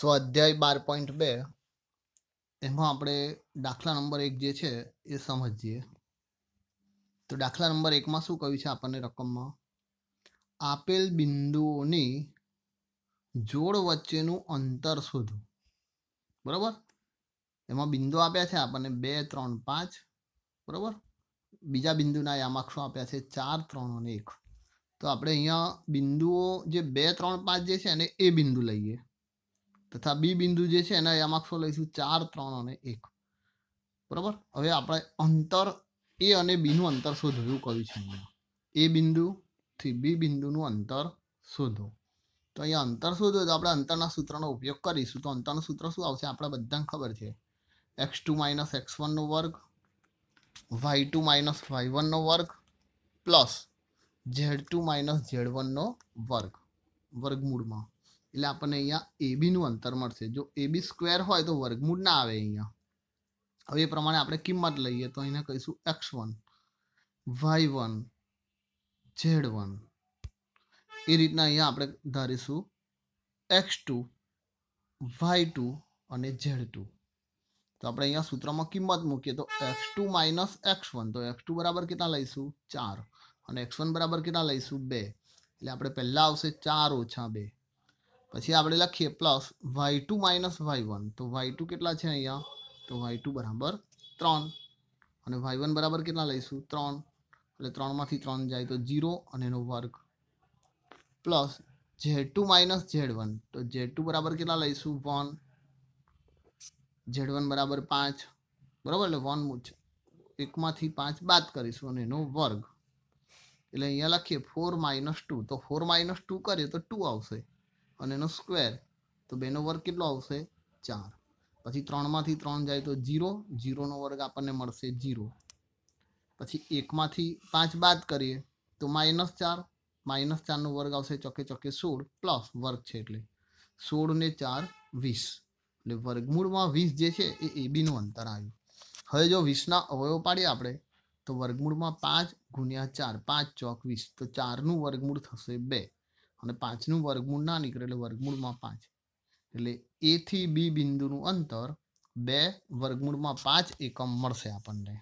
સ્વાધ્યાય બાર પોઈન્ટ બે એમાં આપણે દાખલા નંબર એક જે છે એ સમજીએ તો દાખલા નંબર એકમાં શું કહ્યું છે આપણને રકમમાં આપેલ બિંદુઓની જોડ વચ્ચેનું અંતર શોધો બરાબર એમાં બિંદુ આપ્યા છે આપણને બે ત્રણ પાંચ બરાબર બીજા બિંદુના યામાક્ષો આપ્યા છે ચાર ત્રણ અને એક તો આપણે અહીંયા બિંદુઓ જે બે ત્રણ પાંચ જે છે એને એ બિંદુ લઈએ તથા બી બિંદુ જે છે એના યામાક્ષો લઈશું ચાર ત્રણ અને એક બરાબર હવે આપણે અંતર એ અને બીનું અંતર શોધવું કયું છે એ બિંદુથી બી બિંદુનું અંતર શોધો તો અહીંયા અંતર શોધો તો આપણે અંતરના સૂત્રનો ઉપયોગ કરીશું તો અંતરનું સૂત્ર શું આવશે આપણે બધાને ખબર છે એક્સ ટુ માઇનસ એક્સ વનનો વર્ગ વાય ટુ માઇનસ વાય વનનો વર્ગ plus Z two minus Z વનનો વર્ગ વર્ગમૂળમાં એટલે આપણને અહીંયા એબીનું અંતર મળશે જો એબી સ્ક્વેર હોય તો વર્ગમૂળ ના આવે અહીંયા હવે એ પ્રમાણે આપણે કિંમત લઈએ તો અહીંયા કહીશું x one Y one Z one એ રીતના અહીંયા આપણે ધારીશું એક્સ ટુ વાય ટુ અને ઝેડ ટુ તો આપણે અહીંયા સૂત્રમાં કિંમત મૂકીએ તો x two minus x one તો એક્સ ટુ બરાબર કેટલા લઈશું ચાર અને એક્સ વન બરાબર કેટલા લઈશું બે એટલે આપણે પહેલાં આવશે ચાર ઓછા બે પછી આપણે લખીએ plus Y two minus Y one તો વાય ટુ કેટલા છે અહીંયા તો વાય ટુ બરાબર ત્રણ અને વાય વન બરાબર કેટલા લઈશું ત્રણ એટલે ત્રણમાંથી ત્રણ જાય તો ઝીરો અને એનો વર્ગ plus Z two minus Z one તો ઝેડ ટુ બરાબર કેટલા લઈશું વન ઝેડ વન બરાબર પાંચ બરાબર એટલે વન એકમાંથી પાંચ બાદ કરીશું અને એનો વર્ગ એટલે અહીંયા લખીએ ફોર માઇનસ ટુ તો ફોર માઇનસ ટુ કરીએ તો ટુ આવશે અને એનો સ્ક્વેર તો બેનો વર્ગ કેટલો આવશે ચાર પછી ત્રણમાંથી ત્રણ જાય તો જીરો જીરોનો વર્ગ આપણને મળશે જીરો પછી એકમાંથી પાંચ બાદ કરીએ તો માઇનસ ચાર માઇનસ ચારનો વર્ગ આવશે ચોકે ચોકે સોળ પ્લસ વર્ગ છે એટલે સોળ ને ચાર વીસ એટલે વર્ગમૂળમાં વીસ જે છે એ એબીનું અંતર આવ્યું હવે જો વીસના અવયવ પાડીએ આપણે તો વર્ગમૂળમાં પાંચ ગુણ્યા ચાર પાંચ ચોક વીસ તો ચારનું વર્ગમૂળ થશે બે અને પાંચનું વર્ગમૂળ ના નીકળે એટલે વર્ગમૂળમાં પાંચ એટલે એથી બી બિંદુનું અંતર બે વર્ગમૂળમાં પાંચ એકમ મળશે આપણને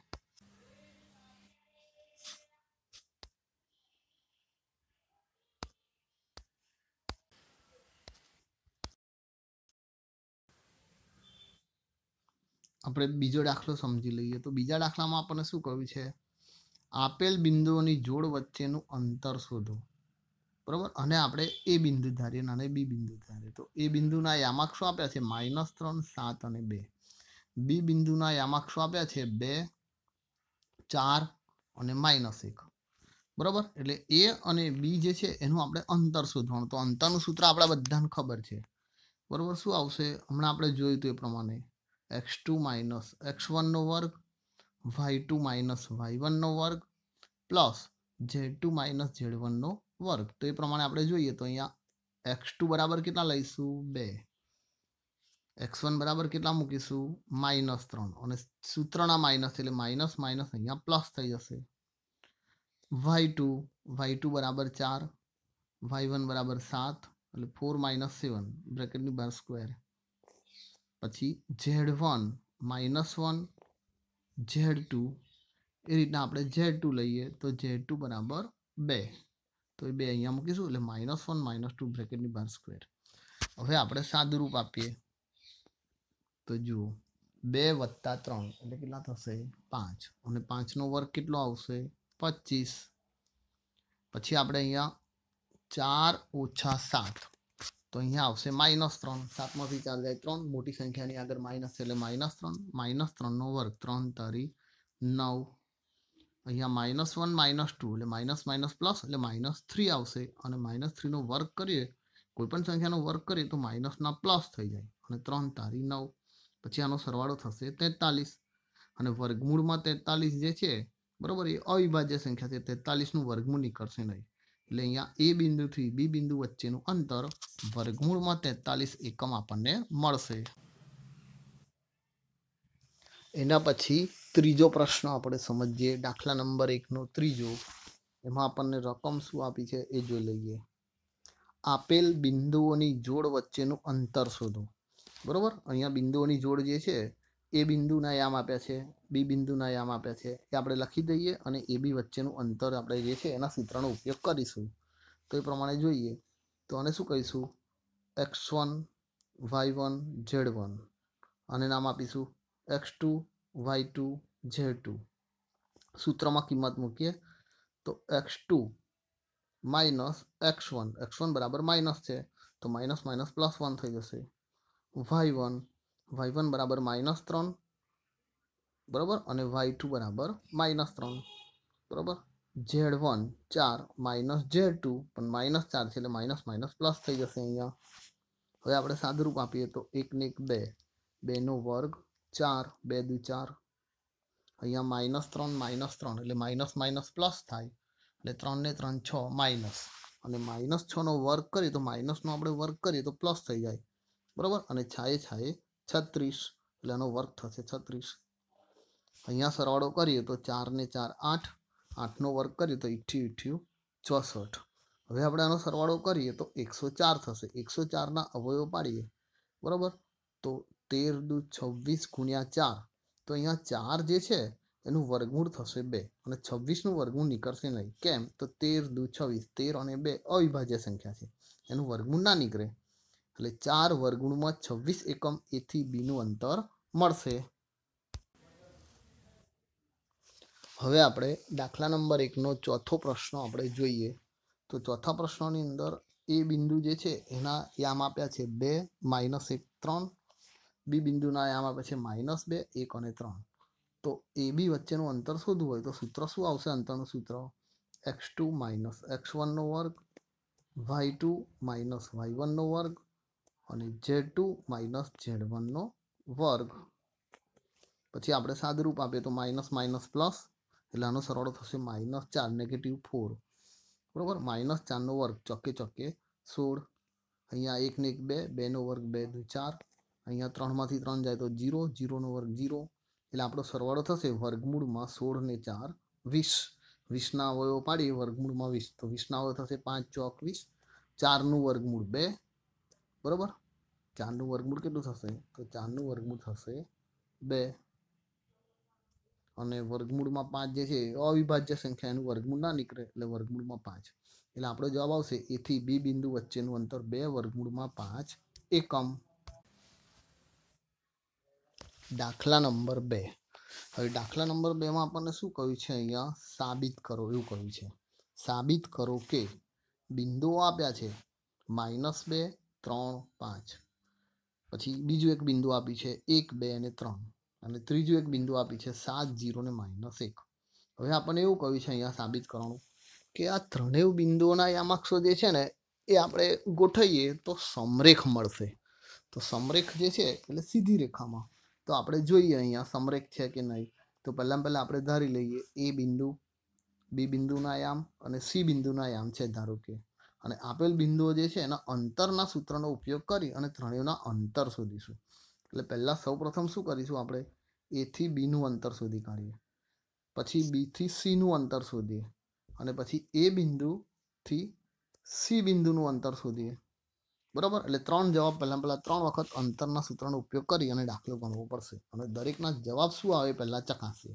આપણે બીજો દાખલો સમજી લઈએ તો બીજા દાખલામાં આપણને શું કહ્યું છે આપેલ બિંદુઓની જોડ વચ્ચેનું અંતર શોધો બરાબર અને આપણે એ બિંદુ ધારીએ અને બી બિંદુ ધારીએ તો એ બિંદુના યામાક્ષો આપ્યા છે માઇનસ ત્રણ સાત અને બે બી બિંદુના યામાક્ષો આપ્યા છે બે ચાર અને માઇનસ એક બરાબર એટલે એ અને બી જે છે એનું આપણે અંતર શોધવાનું તો અંતરનું સૂત્ર આપણા બધાને ખબર છે બરાબર શું આવશે હમણાં આપણે જોયું હતું એ પ્રમાણે એક્સ ટુ માઇનસ એક્સ વનનો વર્ગ વાય ટુ માઇનસ વાય વનનો વર્ગ plus Z two minus Z વનનો వర్క్ తో ఈ ప్రమాణে આપણે જોઈએ તો અહીંયા x2 બરાબર કેટલા લઈશું 2 x1 બરાબર કેટલા મૂકીશું -3 અને સૂત્રના માઈનસ એટલે માઈનસ માઈનસ અહીંયા પ્લસ થઈ જશે y2 y2 બરાબર 4 y1 બરાબર 7 એટલે 4 - 7 બ્રેકેટની બહાર સ્ક્વેર પછી z1 -1 z2 એ રીતે આપણે z2 લઈએ તો z2 બરાબર 2 તો એ બે અહીંયા મૂકીશું એટલે માઇનસ વન માઇનસ ટુ બ્રેકેટની બહાર સ્ક્વેર હવે આપણે સાદુરૂપ આપીએ તો જુઓ બે વત્તા ત્રણ એટલે કેટલા થશે પાંચ અને પાંચનો વર્ગ કેટલો આવશે પચીસ પછી આપણે અહીંયા ચાર ઓછા સાત તો અહીંયા આવશે માઇનસ ત્રણ સાતમાંથી ચાર જાય ત્રણ મોટી સંખ્યાની આગળ માઇનસ એટલે માઇનસ ત્રણ માઇનસ ત્રણનો વર્ગ ત્રણ તારી નવ અહીંયા માઇનસ વન માઇનસ ટુ એટલે માઇનસ માઇનસ પ્લસ એટલે માઇનસ થ્રી આવશે અને માઇનસ થ્રીનો વર્ક કરીએ કોઈપણ સંખ્યાનો વર્ક કરીએ તો માઇનસના પ્લસ થઈ જાય અને ત્રણ તારી નવ પછી આનો સરવાળો થશે તેતાલીસ અને વર્ગમૂળમાં તેતાલીસ જે છે બરાબર એ અવિભાજ્ય સંખ્યા છે તેતાલીસનું વર્ગમૂળ નીકળશે નહીં એટલે અહીંયા એ બિંદુથી બી બિંદુ વચ્ચેનું અંતર વર્ગમૂળમાં તેતાલીસ એકમ આપણને મળશે એના પછી ત્રીજો પ્રશ્ન આપણે સમજીએ દાખલા નંબર એકનો ત્રીજો એમાં આપણને રકમ શું આપી છે એ જોઈ લઈએ આપેલ બિંદુઓની જોડ વચ્ચેનું અંતર શોધો બરાબર અહીંયા બિંદુઓની જોડ જે છે એ બિંદુના યામ આપ્યા છે બી બિંદુના યામ આપ્યા છે એ આપણે લખી દઈએ અને એ બી વચ્ચેનું અંતર આપણે જે છે એના સૂત્રનો ઉપયોગ કરીશું તો એ પ્રમાણે જોઈએ તો આને શું કહીશું x one Y one Z one અને નામ આપીશું x2 y2 z2 सूत्र માં કિંમત મૂકીએ તો x2 - x1 x1 બરાબર માઈનસ છે તો માઈનસ માઈનસ પ્લસ 1 થઈ જશે y1 y1 બરાબર -3 બરાબર અને y2 બરાબર -3 બરાબર z1 4 - z2 પણ -4 છેલે માઈનસ માઈનસ પ્લસ થઈ જશે અહીંયા હવે આપણે સાદું રૂપ આપીએ તો 1 * 1 2 2 નો વર્ગ ચાર બે દુ ચાર અહીંયા માઇનસ ત્રણ માઇનસ ત્રણ એટલે માઇનસ માઇનસ પ્લસ થાય એટલે ત્રણને ત્રણ છ માઇનસ અને માઇનસ છનો વર્ક કરીએ તો માઇનસનો આપણે વર્ક કરીએ તો પ્લસ થઈ જાય બરાબર અને છાએ છાએ છત્રીસ એટલે એનો વર્ક થશે છત્રીસ અહીંયા સરવાળો કરીએ તો ચારને ચાર આઠ આઠનો વર્ક કરીએ તો ઇઠ્યું ઇઠ્યું ચોસઠ હવે આપણે આનો સરવાળો કરીએ તો એકસો ચાર થશે એકસો ચારના અવયવો પાડીએ બરાબર તો તેર દુ છવ્વીસ ગુણ્યા ચાર તો અહીંયા ચાર જે છે એનું વર્ગમૂળ થશે બે અને છવ્વીસનું વર્ગમૂળ નીકળશે નહીં કેમ તો તેર દુ છવ્વીસ તેર અને બે અવિભાજ્ય સંખ્યા છે એનું વર્ગમૂળ ના નીકળે એટલે ચાર વર્ગમૂળમાં છવ્વીસ એકમ એથી બીનું અંતર મળશે હવે આપણે દાખલા નંબર એકનો ચોથો પ્રશ્ન આપણે જોઈએ તો ચોથા પ્રશ્નની અંદર એ બિંદુ જે છે એના યામ આપ્યા છે બે માઇનસ એક ત્રણ b बिंदु ना आया हमारे पास -2 1 और 3 तो ab बच्चे नो अंतर शोधू हो तो सूत्र सु आवसे अंतर नो सूत्र x2 - x1 નો વર્ગ y2 - y1 નો વર્ગ અને z2 - z1 નો વર્ગ પછી આપણે સાદુ રૂપ આપે તો --+ એટલે આનો સરવાળો થશે -4 -4 બરાબર -4 નો વર્ગ ચક્કે ચક્કે 16 અહીંયા 1 * 1 = 1 2 નો વર્ગ 2 * 2 = 4 અહીંયા ત્રણમાંથી ત્રણ જાય તો જીરો જીરોનો વર્ગ જીરો એટલે આપણો સરવાળો થશે વર્ગમૂળમાં સોળ ને ચાર વીસ વીસના અવયવો પાડીએ વર્ગમૂળમાં વીસ તો વીસના અવયવ થશે પાંચ ચોક વીસ ચારનું વર્ગમૂળ બે બરાબર ચારનું વર્ગમૂળ કેટલું થશે તો ચારનું વર્ગમૂળ થશે બે અને વર્ગમૂળમાં પાંચ જે છે અવિભાજ્ય સંખ્યા એનું વર્ગમૂળ ના નીકળે એટલે વર્ગમૂળમાં પાંચ એટલે આપણો જવાબ આવશે એથી બી બિંદુ વચ્ચેનું અંતર બે વર્ગમૂળમાં પાંચ એકમ દાખલા નંબર બે હવે દાખલા નંબર બેમાં આપણને શું કહ્યું છે અહીંયા સાબિત કરો એવું કહ્યું છે સાબિત કરો કે બિંદુઓ આપ્યા છે માઇનસ બે ત્રણ પાંચ પછી બીજું એક બિંદુ આપી છે એક બે અને ત્રણ અને ત્રીજું એક બિંદુ આપી છે સાત જીરો ને માઇનસ એક હવે આપણને એવું કહ્યું છે અહીંયા સાબિત કરવાનું કે આ ત્રણેય બિંદુઓના યા માક્ષો જે છે ને એ આપણે ગોઠવીએ તો સમરેખ મળશે તો સમરેખ જે છે એટલે સીધી રેખામાં તો આપણે જોઈએ અહીંયા સમરેખ છે કે નહીં તો પહેલાં પહેલાં આપણે ધારી લઈએ એ બિંદુ બી બિંદુના યામ અને સી બિંદુના યામ છે ધારો કે અને આપેલ બિંદુઓ જે છે એના અંતરના સૂત્રનો ઉપયોગ કરી અને ત્રણેયના અંતર શોધીશું એટલે પહેલાં સૌપ્રથમ શું કરીશું આપણે એથી બીનું અંતર શોધી કાઢીએ પછી બીથી સીનું અંતર શોધીએ અને પછી એ બિંદુથી સી બિંદુનું અંતર શોધીએ બરાબર એટલે ત્રણ જવાબ પહેલાં પહેલાં ત્રણ વખત અંતરના સૂત્રનો ઉપયોગ કરી અને દાખલો ગણવો પડશે અને દરેકના જવાબ શું આવે પહેલાં ચકાસીએ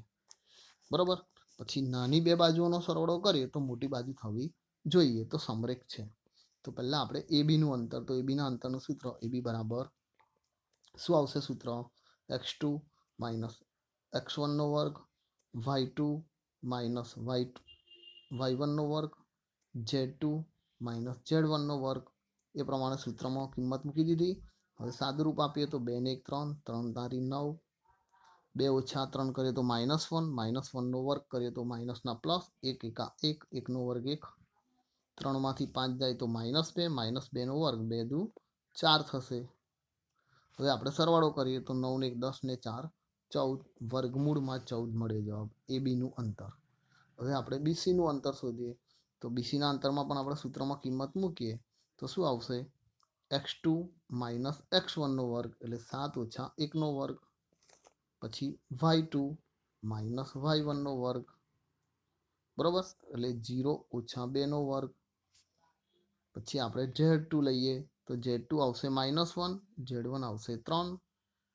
બરાબર પછી નાની બે બાજુઓનો સરવાળો કરીએ તો મોટી બાજુ થવી જોઈએ તો સમરેક છે તો પહેલાં આપણે એ બીનું અંતર તો એ બીના અંતરનું સૂત્ર એ બી બરાબર શું આવશે સૂત્ર એક્સ ટુ માઇનસ એક્સ વનનો વર્ગ Y two minus y y વનનો વર્ગ ઝેડ ટુ માઇનસ ઝેડ વનનો વર્ગ ये પ્રમાણે સૂત્રમાં કિંમત મૂકી દીધી હવે સાદુ રૂપ આપીએ તો 2 ને 1 3 3 * 3 = 9 2 - 3 કરે તો -1 -1 નો વર્ગ કરીએ તો માઈનસ ના પ્લસ 1 1 = 1 1 નો વર્ગ 1 3 માંથી 5 જાય તો -2 -2 નો વર્ગ 2 * 2 4 થશે હવે આપણે સરવાળો કરીએ તો 9 + 10 = 19 14 વર્ગમૂળ માં 14 મળે જવાબ AB નું અંતર હવે આપણે BC નું અંતર શોધીએ તો BC ના અંતરમાં પણ આપણે સૂત્રમાં કિંમત મૂકીએ તો શું આવશે એક્સ ટુ માઇનસ એક્સ વનનો વર્ગ એટલે સાત ઓછા એકનો વર્ગ પછી વાય ટુ માઇનસ વાય વનનો વર્ગ બરાબર એટલે જીરો ઓછા બેનો વર્ગ પછી આપણે ઝેડ ટુ લઈએ તો ઝેડ ટુ આવશે માઇનસ વન ઝેડ વન આવશે ત્રણ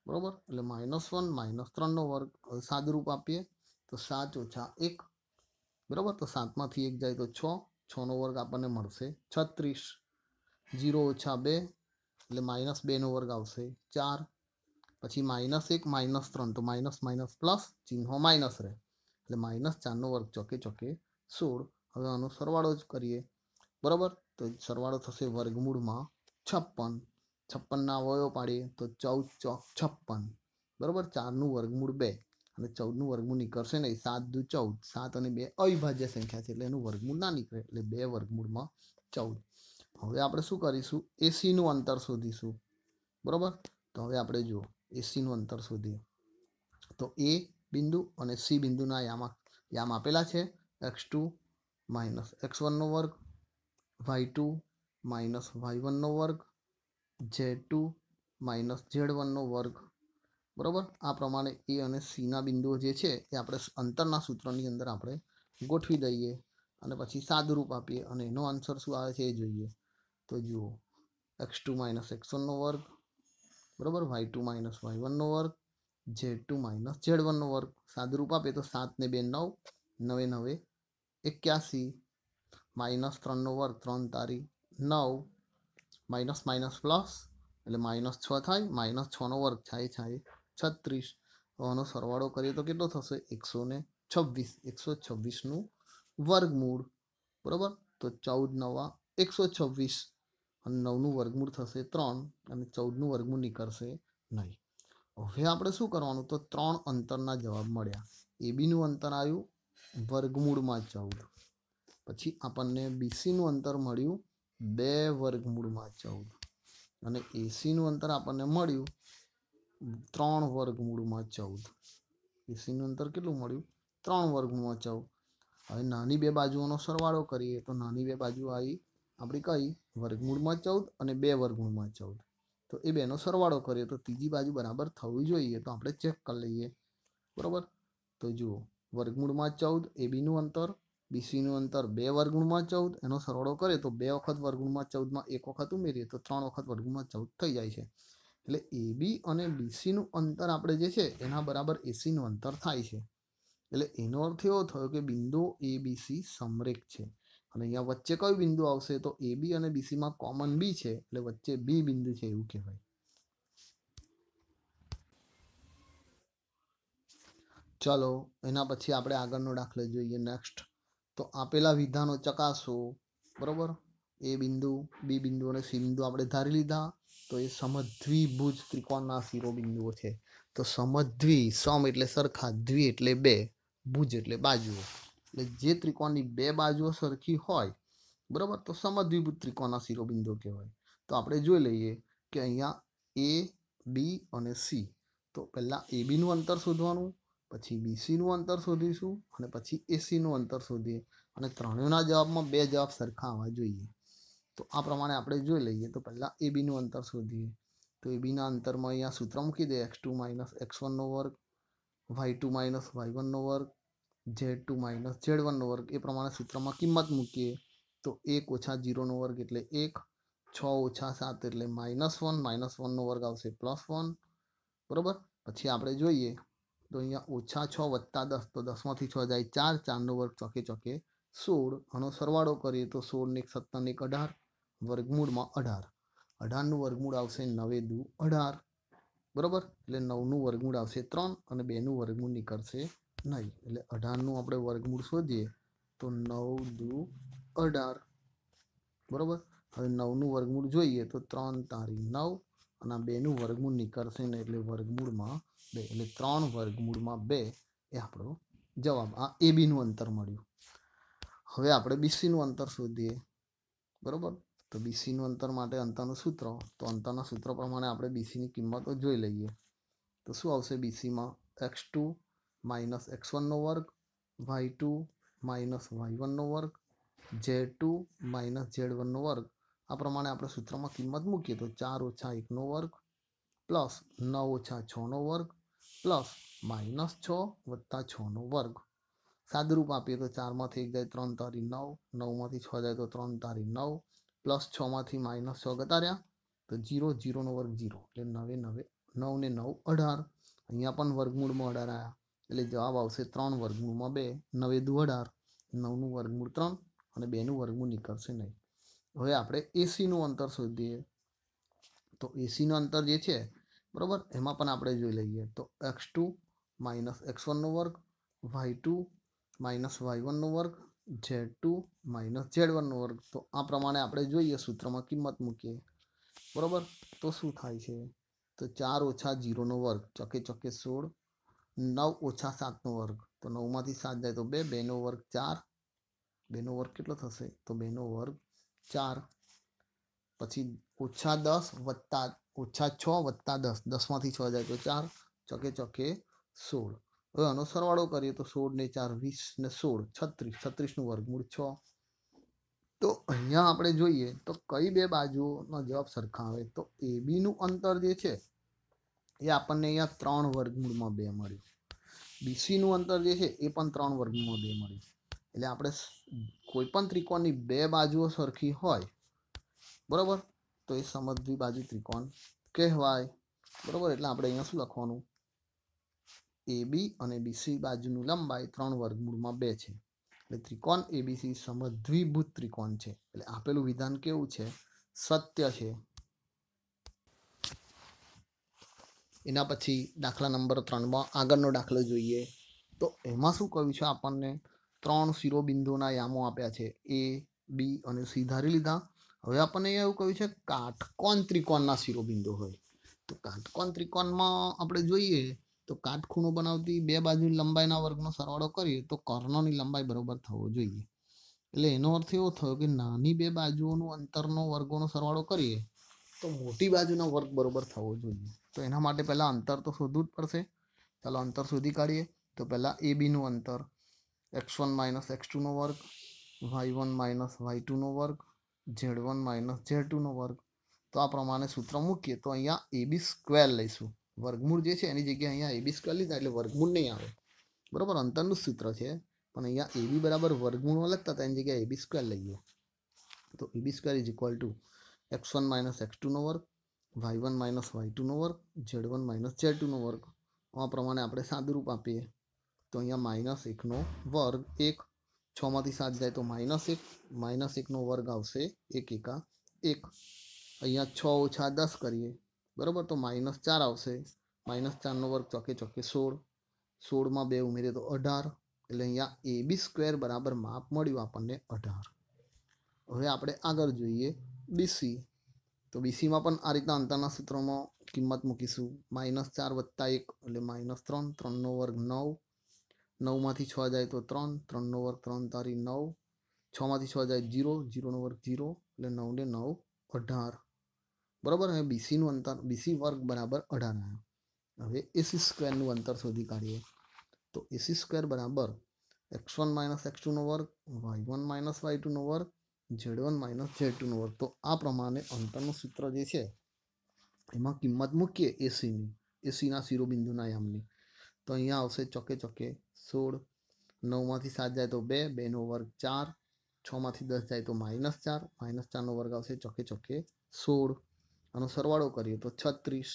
બરાબર એટલે માઇનસ વન માઇનસ ત્રણનો વર્ગ હવે સાદુરૂપ આપીએ તો સાત ઓછા એક બરાબર તો સાતમાંથી એક જાય તો છ છનો વર્ગ આપણને મળશે છત્રીસ જીરો ઓછા બે એટલે માઇનસ બેનો વર્ગ આવશે ચાર પછી માઇનસ એક માઇનસ ત્રણ તો માઇનસ માઇનસ પ્લસ ચિહ્નો માઇનસ રહે એટલે માઇનસ ચારનો વર્ગ ચોકે ચોકે સોળ હવે આનો સરવાળો જ કરીએ બરાબર તો સરવાળો થશે વર્ગમૂળમાં છપ્પન છપ્પનના અવયવ પાડીએ તો ચૌદ ચોક છપ્પન બરાબર ચારનું વર્ગમૂળ બે અને ચૌદનું વર્ગમૂળ નીકળશે નહીં સાત દુ ચૌદ સાત અને બે અવિભાજ્ય સંખ્યા છે એટલે એનું વર્ગમૂળ ના નીકળે એટલે બે વર્ગમૂળમાં ચૌદ હવે આપણે શું કરીશું એસીનું અંતર શોધીશું બરાબર તો હવે આપણે જુઓ એસીનું અંતર શોધીએ તો એ બિંદુ અને સી બિંદુના યામાં યામ આપેલા છે એક્સ ટુ માઇનસ એક્સ વનનો વર્ગ વાય ટુ માઇનસ વાય વનનો વર્ગ ઝેડ ટુ માઇનસ ઝેડ વનનો વર્ગ બરાબર આ પ્રમાણે એ અને સીના બિંદુઓ જે છે એ આપણે અંતરના સૂત્રની અંદર આપણે ગોઠવી દઈએ અને પછી સાદુરૂપ આપીએ અને એનો આન્સર શું આવે છે એ જોઈએ તો જુઓ એક્સ ટુ માઇનસ એક્સ વનનો વર્ગ બરાબર વાય ટુ માઇનસ વાય વનનો વર્ગ ઝેડ ટુ માઇનસ ઝેડ વનનો વર્ગ સાદુરૂપ આપે તો સાતને બે નવ નવે નવે એક્યાસી માઇનસ ત્રણનો વર્ગ ત્રણ તારી નવ માઇનસ માઇનસ પ્લસ એટલે માઇનસ છ થાય માઇનસ છનો વર્ગ થાય થાય છત્રીસ આનો સરવાળો કરીએ તો કેટલો થશે એકસો ને છવ્વીસ એકસો છવ્વીસનું વર્ગમૂળ બરાબર તો ચૌદ નવા એકસો છવ્વીસ અને નવનું વર્ગમૂળ થશે ત્રણ અને ચૌદનું વર્ગમૂળ નીકળશે નહીં હવે આપણે શું કરવાનું તો ત્રણ અંતરના જવાબ મળ્યા એબીનું અંતર આવ્યું વર્ગમૂળમાં ચૌદ પછી આપણને બીસીનું અંતર મળ્યું બે વર્ગમૂળમાં ચૌદ અને એસીનું અંતર આપણને મળ્યું ત્રણ વર્ગમૂળમાં ચૌદ એસીનું અંતર કેટલું મળ્યું ત્રણ વર્ગમૂળમાં ચૌદ હવે નાની બે બાજુઓનો સરવાળો કરીએ તો નાની બે બાજુ આવી આપણે કઈ વર્ગમૂળમાં ચૌદ અને બે વર્ગમૂળમાં ચૌદ તો એ બેનો સરવાળો કરીએ તો ત્રીજી બાજુ બરાબર થવી જોઈએ તો આપણે ચેક કરી લઈએ બરાબર તો જુઓ વર્ગમૂળમાં ચૌદ એ બીનું અંતર બીસીનું અંતર બે વર્ગુણમાં ચૌદ એનો સરવાળો કરે તો બે વખત વર્ગુણમાં ચૌદમાં એક વખત ઉમેરીએ તો ત્રણ વખત વર્ગુણમાં ચૌદ થઈ જાય છે એટલે એબી અને બીસીનું અંતર આપણે જે છે એના બરાબર એસીનું અંતર થાય છે એટલે એનો અર્થ એવો થયો કે બિંદુ એ બી સી સમરેખ છે અને અહીંયા વચ્ચે કયું બિંદુ આવશે તો એ બી અને બીસીમાં કોમન બી છે એટલે વચ્ચે બી બિંદુ છે એવું કહેવાય ચલો એના પછી આપણે આગળનો દાખલો જોઈએ નેક્સ્ટ તો આપેલા વિધાનો ચકાસો બરોબર એ બિંદુ બી બિંદુ અને સી બિંદુ આપણે ધારી લીધા તો એ સમદ્વિભુજ ત્રિકોણના શિરોબિંદુઓ છે તો સમદ્વિ સમ એટલે સરખા દ્વિ એટલે બે ભુજ એટલે બાજુઓ એટલે જે ત્રિકોણની બે બાજુઓ સરખી હોય બરાબર તો સમદ્વિભુજ ત્રિકોણના શિરોબિંદુ કહેવાય તો આપણે જોઈ લઈએ કે અહીંયા એ બી અને સી તો પહેલાં એ બીનું અંતર શોધવાનું પછી બીસીનું અંતર શોધીશું અને પછી એસીનું અંતર શોધીએ અને ત્રણેયના જવાબમાં બે જવાબ સરખા આવવા જોઈએ તો આ પ્રમાણે આપણે જોઈ લઈએ તો પહેલાં એ બીનું અંતર શોધીએ તો એ બીના અંતરમાં અહીંયા સૂત્ર મૂકી દે એક્સ ટુ માઇનસ એક્સ વનનો વર્ગ વાય ટુ માઇનસ વાય વનનો વર્ગ ઝેડ ટુ માઇનસ ઝેડ વનનો વર્ગ એ પ્રમાણે સૂત્રમાં કિંમત મૂકીએ તો એક ઓછા જીરોનો વર્ગ એટલે એક છ ઓછા સાત એટલે માઇનસ વન માઇનસ વનનો વર્ગ આવશે પ્લસ વન બરાબર પછી આપણે જોઈએ તો અહીંયા ઓછા છ વત્તા દસ તો દસમાંથી છ જાય ચાર ચારનો વર્ગ ચોકે ચોકે સોળ આનો સરવાળો કરીએ તો સોળને એક સત્તરને એક અઢાર વર્ગમૂળમાં અઢાર અઢારનું વર્ગમૂળ આવશે નવે દુ અઢાર બરાબર એટલે નવનું વર્ગમૂળ આવશે ત્રણ અને બેનું વર્ગમૂળ નીકળશે નહીં એટલે અઢારનું આપણે વર્ગમૂળ શોધીએ તો નવ દુ અઢાર બરાબર હવે નવનું વર્ગમૂળ જોઈએ તો ત્રણ તારી નવ અને આ બેનું વર્ગમૂળ નીકળશે ને એટલે વર્ગમૂળમાં બે એટલે ત્રણ વર્ગમૂળમાં બે એ આપણો જવાબ આ એ બીનું અંતર મળ્યું હવે આપણે બીસીનું અંતર શોધીએ બરાબર તો બીસીનું અંતર માટે અંતરનું સૂત્ર તો અંતરના સૂત્ર પ્રમાણે આપણે બીસીની કિંમતો જોઈ લઈએ તો શું આવશે બીસીમાં એક્સ ટુ માઇનસ એક્સ વનનો વર્ગ વાય ટુ માઇનસ વાય વનનો વર્ગ ઝેડ ટુ માઇનસ ઝેડ વનનો વર્ગ આ પ્રમાણે આપણે સૂત્રમાં કિંમત મૂકીએ તો ચાર ઓછા એકનો વર્ગ પ્લસ નવ ઓછા છનો વર્ગ પ્લસ માઇનસ છ વત્તા છનો વર્ગ સાદુરૂપ આપીએ તો ચારમાંથી એક જાય ત્રણ તારી નવ નવમાંથી છ જાય તો ત્રણ તારી નવ પ્લસ છમાંથી માઇનસ છ ઘટાડ્યા તો ઝીરો ઝીરોનો વર્ગ જીરો એટલે નવે નવે નવ ને નવ અઢાર અહીંયા પણ વર્ગમૂળમાં અઢાર આવ્યા એટલે જવાબ આવશે ત્રણ વર્ગમૂળમાં બે નવેદુ અઢાર નવનું વર્ગમૂળ ત્રણ અને બેનું વર્ગમૂળ નીકળશે નહીં હવે આપણે એસીનું અંતર શોધીએ તો એસીનું અંતર જે છે બરાબર એમાં પણ આપણે જોઈ લઈએ તો એક્સ ટુ માઇનસ એક્સ વનનો વર્ગ વાય ટુ માઇનસ વાય વનનો વર્ગ ઝેડ ટુ માઇનસ ઝેડ વનનો વર્ગ તો આ પ્રમાણે આપણે જોઈએ સૂત્રમાં કિંમત મૂકીએ બરાબર તો શું થાય છે તો ચાર ઓછા જીરોનો વર્ગ ચોકે ચોકે સોળ નવ ઓછા સાતનો વર્ગ તો નવમાંથી સાત જાય તો બે બેનો વર્ગ ચાર બેનો વર્ગ કેટલો થશે તો બેનો વર્ગ ચાર પછી ઓછા દસ વત્તા ઓછા છ વત્તા દસ દસમાંથી છ જાય તો ચાર ચોકે ચોકે સોળ હવે આનો સરવાળો કરીએ તો સોળ ને ચાર વીસ ને સોળ છત્રીસ છત્રીસનું વર્ગમૂળ છ તો અહીંયા આપણે જોઈએ તો કઈ બે બાજુઓનો જવાબ સરખા આવે તો એ બીનું અંતર જે છે એ આપણને અહીંયા ત્રણ વર્ગમૂળમાં બે મળ્યું બીસીનું અંતર જે છે એ પણ ત્રણ વર્ગમૂળમાં બે મળ્યું એટલે આપણે કોઈપણ ત્રિકોણની બે બાજુઓ સરખી હોય બરાબર તો એ સમદ્વિ બાજુ ત્રિકોણ કહેવાય બરાબર એટલે આપણે અહીંયા શું લખવાનું એ અને બીસી બાજુની લંબાઈ ત્રણ વર્ગમૂળમાં બે છે એટલે ત્રિકોણ એબીસી સમદ્વિભૂત ત્રિકોણ છે એટલે આપેલું વિધાન કેવું છે સત્ય છે એના પછી દાખલા નંબર ત્રણમાં આગળનો દાખલો જોઈએ તો એમાં શું કહ્યું છે આપણને ત્રણ શિરોબિંદુના યામો આપ્યા છે એ બી અને સી ધારી લીધા હવે આપણને એવું કહ્યું છે કાટકોણ ત્રિકોણના શિરોબિંદુ હોય તો કાટકોણ ત્રિકોણમાં આપણે જોઈએ તો કાટખૂણો બનાવતી બે બાજુ લંબાઈના વર્ગનો સરવાળો કરીએ તો કર્ણની લંબાઈ બરોબર થવો જોઈએ એટલે એનો અર્થ એવો થયો કે નાની બે બાજુઓનું અંતરનો વર્ગોનો સરવાળો કરીએ તો મોટી બાજુનો વર્ગ બરોબર થવો જોઈએ તો એના માટે પહેલાં અંતર તો શોધવું જ પડશે ચાલો અંતર શોધી કાઢીએ તો પહેલાં એ બીનું અંતર એક્સ વન માઇનસ એક્સ ટુનો વર્ગ વાય વન માઇનસ વાય ટુનો વર્ગ ઝેડ વન માઇનસ ઝેડ ટુનો વર્ગ તો આ પ્રમાણે સૂત્ર મૂકીએ તો અહીંયા એ બી સ્ક્વેર લઈશું વર્ગમૂળ જે છે એની જગ્યાએ અહીંયા એ બી સ્ક્વેર લીધા એટલે વર્ગમૂળ નહીં આવે બરાબર અંતરનું સૂત્ર છે પણ અહીંયા એ બી બરાબર વર્ગમૂળ લખતા હતા એની જગ્યાએ એ બી સ્ક્વેર લઈએ તો A B square is equal to x one minus x ટુનો વર્ગ વાય વન માઇનસ વાય ટુનો વર્ગ ઝેડ વન માઇનસ ઝેડ ટુનો વર્ગ આ પ્રમાણે આપણે સાદુરૂપ આપીએ તો અહીંયા માઇનસ એકનો વર્ગ એક છમાંથી સાત જાય તો માઇનસ એક માઇનસ એકનો વર્ગ આવશે એક એકા એક અહીંયા છ ઓછા દસ કરીએ બરાબર તો માઇનસ ચાર આવશે માઇનસ ચારનો વર્ગ ચોકે ચોકે સોળ સોળમાં બે ઉમેરીએ તો અઢાર એટલે અહીંયા એ બી સ્ક્વેર બરાબર માપ મળ્યું આપણને અઢાર હવે આપણે આગળ જોઈએ બીસી તો bc માપણ આ રીતના અંતરાંતના સૂત્રોમાં કિંમત મૂકીશું -4 + 1 એટલે -3 3 નો વર્ગ 9 9 માંથી 6 જાય તો 3 3 નો વર્ગ 3 * 3 = 9 6 માંથી 6 જાય 0 0 નો વર્ગ 0 એટલે 9 ને 9 18 બરાબર છે bc નું અંતર bc² = 18 હવે ac² નું અંતર શોધી કાઢીએ તો ac² = x1 - x2 નો વર્ગ + y1 - y2 નો વર્ગ ઝેડ વન માઇનસ ઝેડ ટુનો વર્ગ તો આ પ્રમાણે અંતરનું સૂત્ર જે છે એમાં કિંમત મૂકીએ એસીની એસીના શિરોબિંદુના યામની તો અહીંયા આવશે ચોકે ચોકે સોળ નવમાંથી સાત જાય તો બે બેનો વર્ગ ચાર છમાંથી દસ જાય તો માઇનસ ચાર માઇનસ ચારનો વર્ગ આવશે ચોકે ચોકે સોળ આનો સરવાળો કરીએ તો છત્રીસ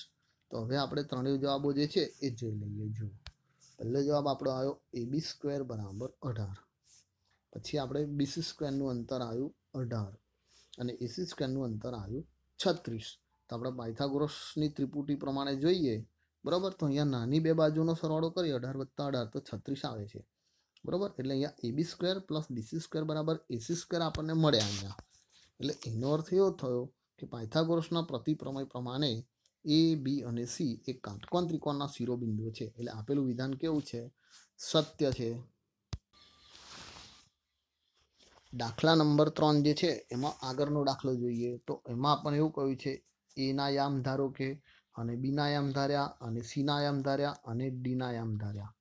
તો હવે આપણે ત્રણેય જવાબો જે છે એ જોઈ લઈએ જુઓ પહેલો જવાબ આપણો આવ્યો એબી સ્ક્વેર બરાબર અઢાર પછી આપણે બીસી સ્ક્વેરનું અંતર આવ્યું અઢાર અને એસી સ્ક્વેરનું અંતર આવ્યું છત્રીસ તો આપણે પાયથાગોરસની ત્રિપુટી પ્રમાણે જોઈએ બરાબર તો અહીંયા નાની બે બાજુનો સરવાળો કરીએ અઢાર વત્તા અઢાર તો છત્રીસ આવે છે બરાબર એટલે અહીંયા AB square plus BC square બરાબર એસી સ્ક્વેર આપણને મળ્યા અહીંયા એટલે એનો અર્થ એવો થયો કે પાયથાગોરસના પ્રતિપ્રમેય પ્રમાણે એ બી અને સી એ કાટકોણ ત્રિકોણના શિરોબિંદુઓ છે એટલે આપેલું વિધાન કેવું છે સત્ય છે દાખલા નંબર ત્રણ જે છે એમાં આગળનો દાખલો જોઈએ તો એમાં પણ એવું કહ્યું છે એના યામ ધારો કે અને બીના યામ ધાર્યા અને સીના યામ ધાર્યા અને ડીના યામ ધાર્યા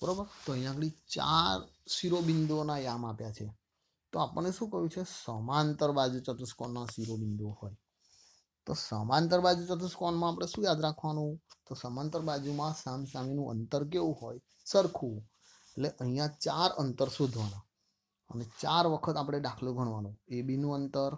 બરોબર તો અહીંયા આગળ ચાર શિરોબિંદુઓના યામ આપ્યા છે તો આપણને શું કહ્યું છે સમાંતર બાજુ ચતુષ્કોણના શિરોબિંદુઓ હોય તો સમાંતર બાજુ ચતુષ્કોણમાં આપણે શું યાદ રાખવાનું તો સમાંતર બાજુમાં સામસામેનું અંતર કેવું હોય સરખું એટલે અહીંયા ચાર અંતર શોધવાના અને ચાર વખત આપણે દાખલો ગણવાનો એ બીનું અંતર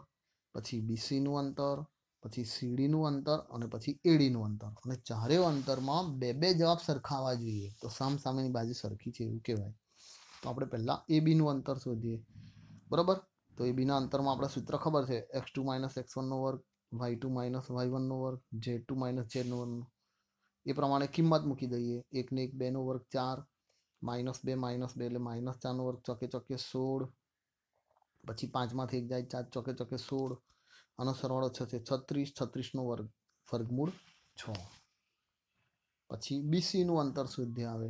પછી બીસીનું અંતર પછી સીડીનું અંતર અને પછી એડીનું અંતર અને ચારેય અંતરમાં બે બે જવાબ સરખાવા જોઈએ તો સામ સામેની બાજુ સરખી છે એવું કહેવાય તો આપણે પહેલાં એ બીનું અંતર શોધીએ બરાબર તો એ બીના અંતરમાં આપણે સૂત્ર ખબર છે એક્સ ટુ માઇનસ એક્સ વનનો વર્ગ વાય ટુ માઇનસ વાય વનનો વર્ગ ઝેડ ટુ માઇનસ ઝેડનો વર્ગ એ પ્રમાણે કિંમત મૂકી દઈએ એકને એક બેનો વર્ગ ચાર -b -d ले -4 * 4 = 16 बची 5 माथी 1 જાય 4 * 4 = 16 अनुसरवाडो 6 ते 36 36 નો વર્ગ √6 પછી bc નો અંતર સૂધ્ય આવે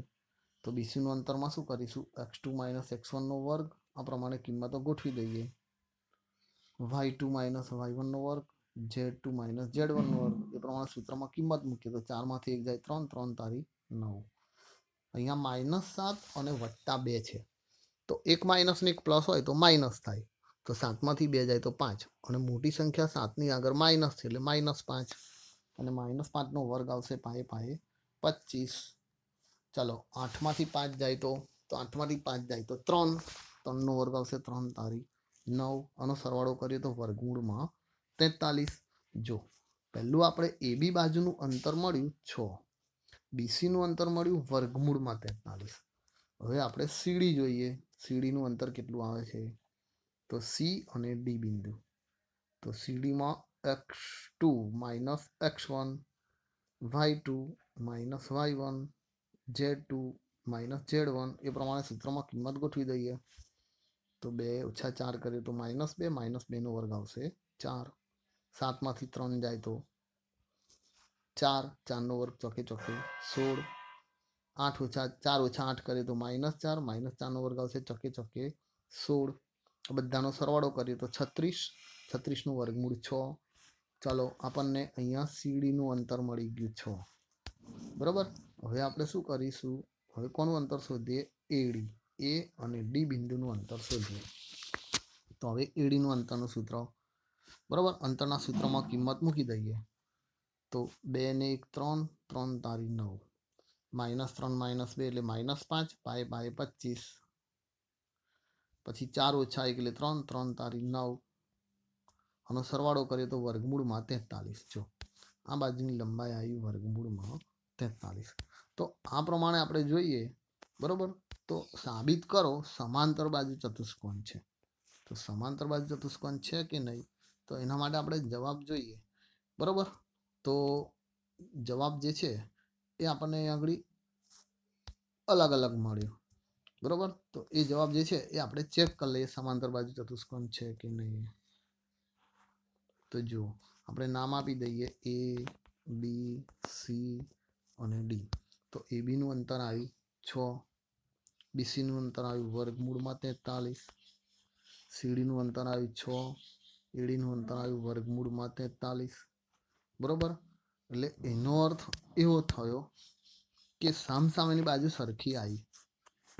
તો bc નો અંતરમાં શું કરીશ x2 - x1 નો વર્ગ આ પ્રમાણે કિંમતો ગોઠવી દઈએ y2 - y1 નો વર્ગ z2 - z1 નો વર્ગ આ પ્રમાણે સૂત્રમાં કિંમત મૂકી તો 4 માથી 1 જાય 3 3 * 3 = 9 અહીંયા માઇનસ સાત અને વત્તા બે છે તો એક માઇનસને એક પ્લસ હોય તો માઇનસ થાય તો સાતમાંથી બે જાય તો પાંચ અને મોટી સંખ્યા સાતની આગળ માઇનસ છે એટલે માઇનસ પાંચ અને માઇનસ પાંચનો વર્ગ આવશે પાએ પાએ પચીસ ચાલો આઠમાંથી પાંચ જાય તો તો આઠમાંથી પાંચ જાય તો ત્રણ ત્રણનો વર્ગ આવશે ત્રણ તારી નવ આનો સરવાળો કરીએ તો વર્ગમૂળમાં તેતાલીસ જો પહેલું આપણે એ બી બાજુનું અંતર મળ્યું છ બીસીનું અંતર મળ્યું વર્ગમૂળમાં તેતાલીસ હવે આપણે સીડી જોઈએ સીડીનું અંતર કેટલું આવે છે તો સી અને ડી બિંદુ તો સીડીમાં x two minus x one y two minus Y one z two minus Z one એ પ્રમાણે સૂત્રમાં કિંમત ગોઠવી દઈએ તો બે ઓછા ચાર કરીએ તો માઇનસ બે માઇનસ બેનો વર્ગ આવશે ચાર સાતમાંથી ત્રણ જાય તો ચાર ચારનો વર્ગ ચોકે ચોકે સોળ આઠ ઓછા ચાર ઓછા આઠ કરીએ તો માઇનસ ચાર માઇનસ ચારનો વર્ગ આવશે ચોકે ચોકે સોળ બધાનો સરવાળો કરીએ તો છત્રીસ છત્રીસનું વર્ગમૂળ છ ચાલો આપણને અહીંયા સીડીનું અંતર મળી ગયું છ બરાબર હવે આપણે શું કરીશું હવે કોનું અંતર શોધીએ એડી એ અને ડી બિંદુનું અંતર શોધીએ તો હવે એડીનું અંતરનું સૂત્ર બરાબર અંતરના સૂત્રમાં કિંમત મૂકી દઈએ તો બે ને એક ત્રણ ત્રણ તારી નવ માઇનસ ત્રણ માઇનસ બે એટલે માઇનસ પાંચ પાય પાય પચીસ પછી ચાર ઓછા એક એટલે ત્રણ ત્રણ તારી નવ આનો સરવાળો કરીએ તો વર્ગમૂળમાં તેતાલીસ જો આ બાજુની લંબાઈ આવી વર્ગમૂળમાં તેતાલીસ તો આ પ્રમાણે આપણે જોઈએ બરાબર તો સાબિત કરો સમાંતર બાજુ ચતુષ્કોણ છે તો સમાંતર બાજુ ચતુષ્કોણ છે કે નહીં તો એના માટે આપણે જવાબ જોઈએ બરોબર તો જવાબ જે છે એ આપણને આગળ અલગ અલગ મળ્યો બરાબર તો એ જવાબ જે છે એ આપણે ચેક કરી લઈએ સમાંતર બાજુ ચતુષ્કોણ છે કે નહીં તો જુઓ આપણે નામ આપી દઈએ એ બી સી અને ડી તો એ બીનું અંતર આવ્યું છ બીસીનું અંતર આવ્યું વર્ગમૂળમાં તેતાલીસ સીડીનું અંતર આવ્યું છ એડીનું અંતર આવ્યું વર્ગમૂળમાં તેતાલીસ બરાબર એટલે એનો અર્થ એવો થયો કે સામસામેની બાજુ સરખી આવી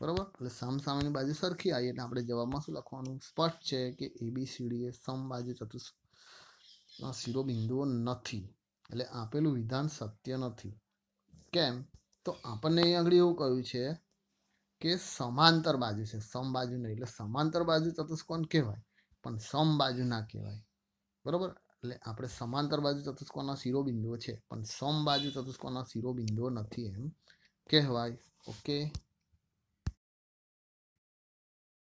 બરાબર એટલે સામસામેની બાજુ સરખી આવી એટલે આપણે જવાબમાં શું લખવાનું સ્પષ્ટ છે કે સીડી એ e, સમબાજુ ચતુર્સ શિરોબિંદુઓ નથી એટલે આપેલું વિધાન સત્ય નથી કેમ તો આપણને અહીં આગળ એવું કહ્યું છે કે સમાંતર બાજુ છે સમબાજુ નહીં એટલે સમાંતર બાજુ ચતુષ્કોણ કહેવાય પણ સમબાજુ ના કહેવાય બરાબર એટલે આપણે સમાંતર બાજુ ચતુષ્કોણના શિરોબિંદુઓ છે પણ સમ બાજુ ચતુષ્કોણના શિરોબિંદુઓ નથી એમ કહેવાય ઓકે